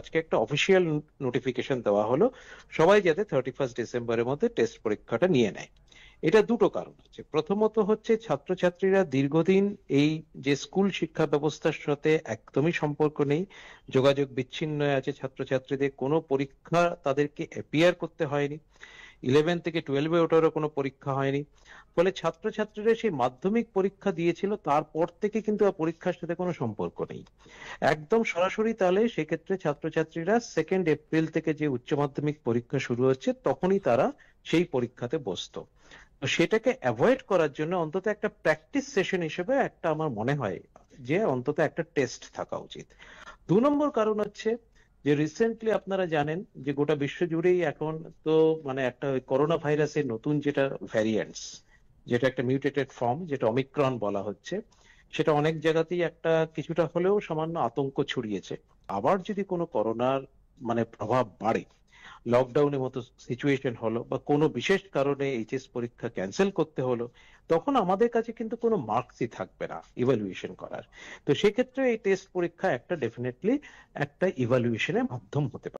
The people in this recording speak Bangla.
আজকে একটা অফিসিয়াল নোটিফিকেশন দেওয়া হলো সবাই যাতে থার্টি ফার্স্ট ডিসেম্বরের মধ্যে টেস্ট পরীক্ষাটা নিয়ে নেয় এটা দুটো কারণ আছে প্রথমত হচ্ছে ছাত্রছাত্রীরা দীর্ঘদিন এই যে স্কুল শিক্ষা ব্যবস্থার সাথে একদমই সম্পর্ক নেই যোগাযোগ বিচ্ছিন্ন আছে ছাত্রছাত্রীদের কোনো পরীক্ষা তাদেরকে অ্যাপিয়ার করতে হয়নি ইলেভেন থেকে টুয়েলভে ওটারও কোনো পরীক্ষা হয়নি ফলে ছাত্রছাত্রীরা সেই মাধ্যমিক পরীক্ষা দিয়েছিল তারপর থেকে কিন্তু পরীক্ষার সাথে কোনো সম্পর্ক নেই একদম সরাসরি তাহলে সেক্ষেত্রে ছাত্রছাত্রীরা সেকেন্ড এপ্রিল থেকে যে উচ্চ মাধ্যমিক পরীক্ষা শুরু হচ্ছে তখনই তারা সেই পরীক্ষাতে বসত সেটাকে অ্যাভয়েড করার জন্য অন্তত একটা প্র্যাকটিস সেশন হিসেবে একটা আমার মনে হয় যে অন্তত একটা টেস্ট থাকা উচিত দু নম্বর কারণ হচ্ছে যে রিসেন্টলি আপনারা জানেন যে গোটা বিশ্ব জুড়েই এখন তো মানে একটা করোনা ভাইরাসের নতুন যেটা ভ্যারিয়েন্টস যেটা একটা মিউটেটেড ফর্ম যেটা অমিক্রন বলা হচ্ছে সেটা অনেক জায়গাতেই একটা কিছুটা হলেও সামান্য আতঙ্ক ছড়িয়েছে আবার যদি কোনো করোনার মানে প্রভাব বাড়ে লকডাউনের মতো সিচুয়েশন হলো বা কোনো বিশেষ কারণে এইচএস পরীক্ষা ক্যান্সেল করতে হলো তখন আমাদের কাছে কিন্তু কোনো মার্কসই থাকবে না ইভালুয়েশন করার তো সেক্ষেত্রে এই টেস্ট পরীক্ষা একটা ডেফিনেটলি একটা ইভ্যালুয়েশনের মাধ্যম হতে পারে